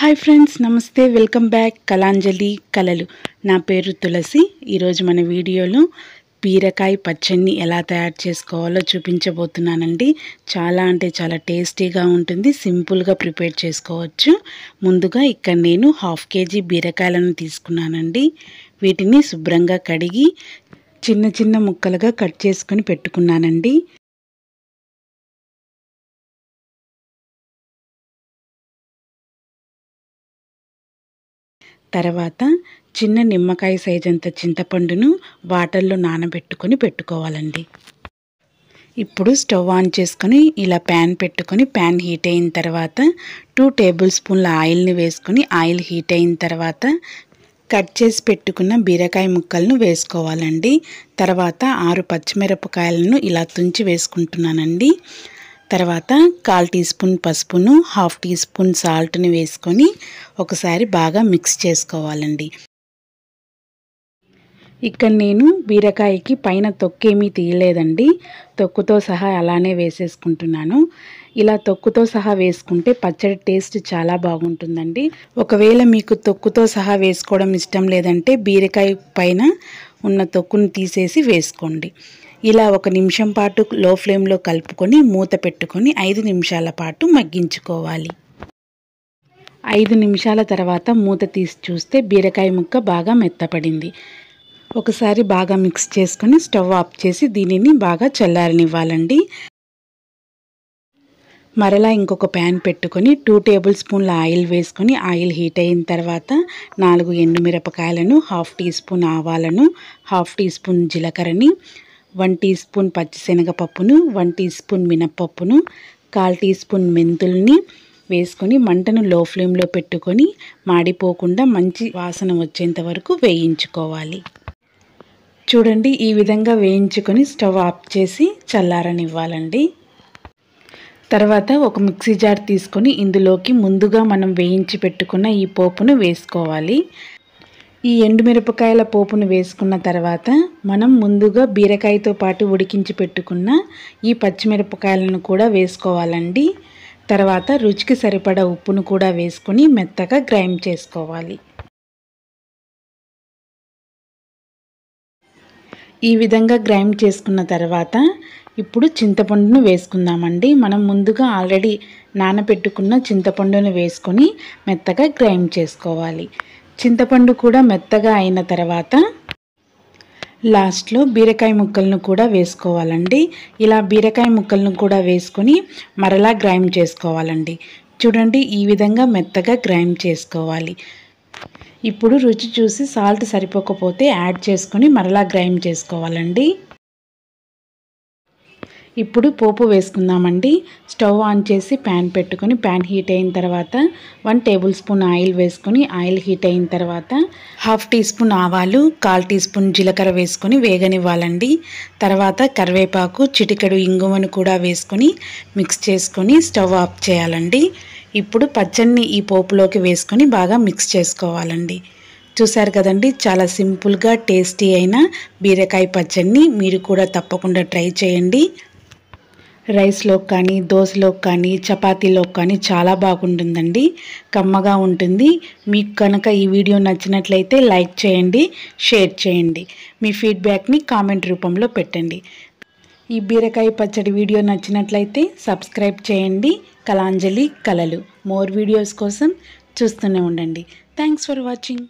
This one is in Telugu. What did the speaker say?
hi friends namaste welcome back Kalanjali కలలు నా పేరు తులసి ఈరోజు మన వీడియోలో బీరకాయ పచ్చడిని ఎలా తయారు చేసుకోవాలో చూపించబోతున్నానండి చాలా అంటే చాలా టేస్టీగా ఉంటుంది సింపుల్గా ప్రిపేర్ చేసుకోవచ్చు ముందుగా ఇక్కడ నేను హాఫ్ కేజీ బీరకాయలను తీసుకున్నానండి వీటిని శుభ్రంగా కడిగి చిన్న చిన్న ముక్కలుగా కట్ చేసుకొని పెట్టుకున్నానండి తర్వాత చిన్న నిమ్మకాయ సైజ్ అంత చింతపండును వాటర్లో నానబెట్టుకొని పెట్టుకోవాలండి ఇప్పుడు స్టవ్ ఆన్ చేసుకొని ఇలా ప్యాన్ పెట్టుకొని ప్యాన్ హీట్ అయిన తర్వాత టూ టేబుల్ స్పూన్ల ఆయిల్ని వేసుకొని ఆయిల్ హీట్ అయిన తర్వాత కట్ చేసి పెట్టుకున్న బీరకాయ ముక్కలను వేసుకోవాలండి తర్వాత ఆరు పచ్చిమిరపకాయలను ఇలా తుంచి వేసుకుంటున్నానండి తర్వాత కాల్ టీ స్పూన్ పసుపును హాఫ్ టీ స్పూన్ సాల్ట్ని వేసుకొని ఒకసారి బాగా మిక్స్ చేసుకోవాలండి ఇక్కడ నేను బీరకాయకి పైన తొక్కేమీ తీయలేదండి తొక్కుతో సహా అలానే వేసేసుకుంటున్నాను ఇలా తొక్కుతో సహా వేసుకుంటే పచ్చడి టేస్ట్ చాలా బాగుంటుందండి ఒకవేళ మీకు తొక్కుతో సహా వేసుకోవడం ఇష్టం లేదంటే బీరకాయ పైన ఉన్న తొక్కును తీసేసి వేసుకోండి ఇలా ఒక నిమిషం పాటు లో ఫ్లేమ్లో కలుపుకొని మూత పెట్టుకొని ఐదు నిమిషాల పాటు మగ్గించుకోవాలి ఐదు నిమిషాల తర్వాత మూత తీసి చూస్తే బీరకాయ ముక్క బాగా మెత్తపడింది ఒకసారి బాగా మిక్స్ చేసుకొని స్టవ్ ఆఫ్ చేసి దీనిని బాగా చల్లారనివ్వాలండి మరలా ఇంకొక ప్యాన్ పెట్టుకొని టూ టేబుల్ స్పూన్ల ఆయిల్ వేసుకొని ఆయిల్ హీట్ అయిన తర్వాత నాలుగు ఎండుమిరపకాయలను హాఫ్ టీ స్పూన్ ఆవాలను హాఫ్ టీ స్పూన్ జీలకర్రని వన్ టీ స్పూన్ పచ్చిశనగపప్పును వన్ టీ స్పూన్ మినప్పప్పును కాల్ టీ స్పూన్ మెంతుల్ని వేసుకొని మంటను లో ఫ్లేమ్లో పెట్టుకొని మాడిపోకుండా మంచి వాసన వచ్చేంత వరకు వేయించుకోవాలి చూడండి ఈ విధంగా వేయించుకొని స్టవ్ ఆఫ్ చేసి చల్లారనివ్వాలండి తర్వాత ఒక మిక్సీ జార్ తీసుకొని ఇందులోకి ముందుగా మనం వేయించి పెట్టుకున్న ఈ పోపును వేసుకోవాలి ఈ ఎండుమిరపకాయల పోపును వేసుకున్న తర్వాత మనం ముందుగా బీరకాయతో పాటు ఉడికించి పెట్టుకున్న ఈ పచ్చిమిరపకాయలను కూడా వేసుకోవాలండి తర్వాత రుచికి సరిపడ ఉప్పును కూడా వేసుకుని మెత్తగా గ్రైండ్ చేసుకోవాలి ఈ విధంగా గ్రైండ్ చేసుకున్న తర్వాత ఇప్పుడు చింతపండును వేసుకుందామండి మనం ముందుగా ఆల్రెడీ నానబెట్టుకున్న చింతపండును వేసుకొని మెత్తగా గ్రైండ్ చేసుకోవాలి చింతపండు కూడా మెత్తగా అయిన తర్వాత లాస్ట్లో బీరకాయ ముక్కలను కూడా వేసుకోవాలండి ఇలా బీరకాయ ముక్కలను కూడా వేసుకొని మరలా గ్రైండ్ చేసుకోవాలండి చూడండి ఈ విధంగా మెత్తగా గ్రైండ్ చేసుకోవాలి ఇప్పుడు రుచి చూసి సాల్ట్ సరిపోకపోతే యాడ్ చేసుకొని మరలా గ్రైండ్ చేసుకోవాలండి ఇప్పుడు పోపు వేసుకుందామండి స్టవ్ ఆన్ చేసి ప్యాన్ పెట్టుకొని ప్యాన్ హీట్ అయిన తర్వాత వన్ టేబుల్ స్పూన్ ఆయిల్ వేసుకొని ఆయిల్ హీట్ అయిన తర్వాత హాఫ్ టీ స్పూన్ ఆవాలు కాల్ టీ స్పూన్ జీలకర్ర వేసుకొని వేగనివ్వాలండి తర్వాత కరివేపాకు చిటికెడు ఇంగువను కూడా వేసుకొని మిక్స్ చేసుకొని స్టవ్ ఆఫ్ చేయాలండి ఇప్పుడు పచ్చడిని ఈ పోపులోకి వేసుకొని బాగా మిక్స్ చేసుకోవాలండి చూసారు కదండి చాలా సింపుల్గా టేస్టీ అయిన బీరకాయ పచ్చడిని మీరు కూడా తప్పకుండా ట్రై చేయండి రైస్లో కానీ దోశలో కానీ చపాతీలో కానీ చాలా బాగుంటుందండి కమ్మగా ఉంటుంది మీకు కనుక ఈ వీడియో నచ్చినట్లయితే లైక్ చేయండి షేర్ చేయండి మీ ఫీడ్బ్యాక్ని కామెంట్ రూపంలో పెట్టండి ఈ బీరకాయ పచ్చడి వీడియో నచ్చినట్లయితే సబ్స్క్రైబ్ చేయండి కలాంజలి కలలు మోర్ వీడియోస్ కోసం చూస్తూనే ఉండండి థ్యాంక్స్ ఫర్ వాచింగ్